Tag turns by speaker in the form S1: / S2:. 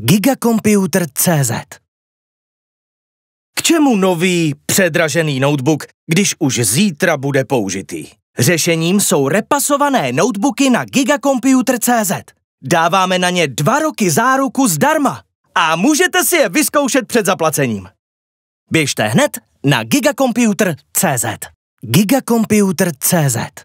S1: Gigacomputer.cz
S2: K čemu nový, předražený notebook, když už zítra bude použitý? Řešením jsou repasované notebooky na Gigacomputer.cz. Dáváme na ně dva roky záruku zdarma a můžete si je vyzkoušet před zaplacením. Běžte hned na Gigacomputer.cz Gigacomputer.cz